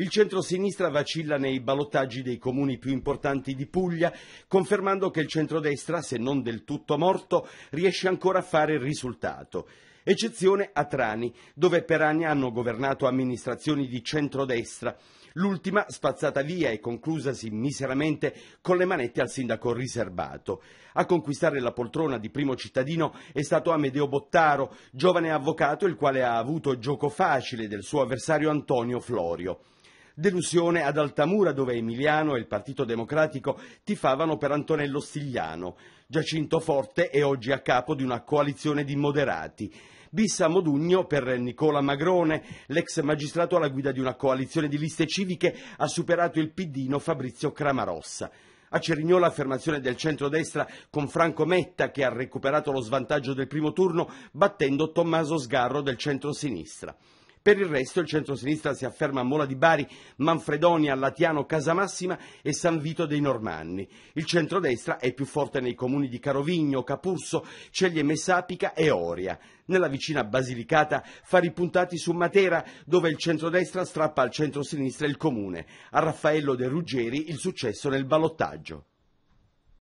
Il centro-sinistra vacilla nei balottaggi dei comuni più importanti di Puglia, confermando che il centrodestra, se non del tutto morto, riesce ancora a fare il risultato. Eccezione a Trani, dove per anni hanno governato amministrazioni di centrodestra, l'ultima spazzata via e conclusasi miseramente con le manette al sindaco riservato. A conquistare la poltrona di primo cittadino è stato Amedeo Bottaro, giovane avvocato il quale ha avuto gioco facile del suo avversario Antonio Florio. Delusione ad Altamura dove Emiliano e il Partito Democratico tifavano per Antonello Stigliano. Giacinto Forte è oggi a capo di una coalizione di moderati. Bissa Modugno per Nicola Magrone, l'ex magistrato alla guida di una coalizione di liste civiche, ha superato il Pidino Fabrizio Cramarossa. A Cerignò l'affermazione del centrodestra con Franco Metta che ha recuperato lo svantaggio del primo turno battendo Tommaso Sgarro del centrosinistra. Per il resto il centrosinistra si afferma a Mola di Bari, Manfredonia, Latiano, Casamassima e San Vito dei Normanni. Il centrodestra è più forte nei comuni di Carovigno, Capurso, Ceglie Messapica e Oria. Nella vicina Basilicata fa ripuntati su Matera, dove il centrodestra strappa al centrosinistra il comune. A Raffaello De Ruggeri il successo nel ballottaggio.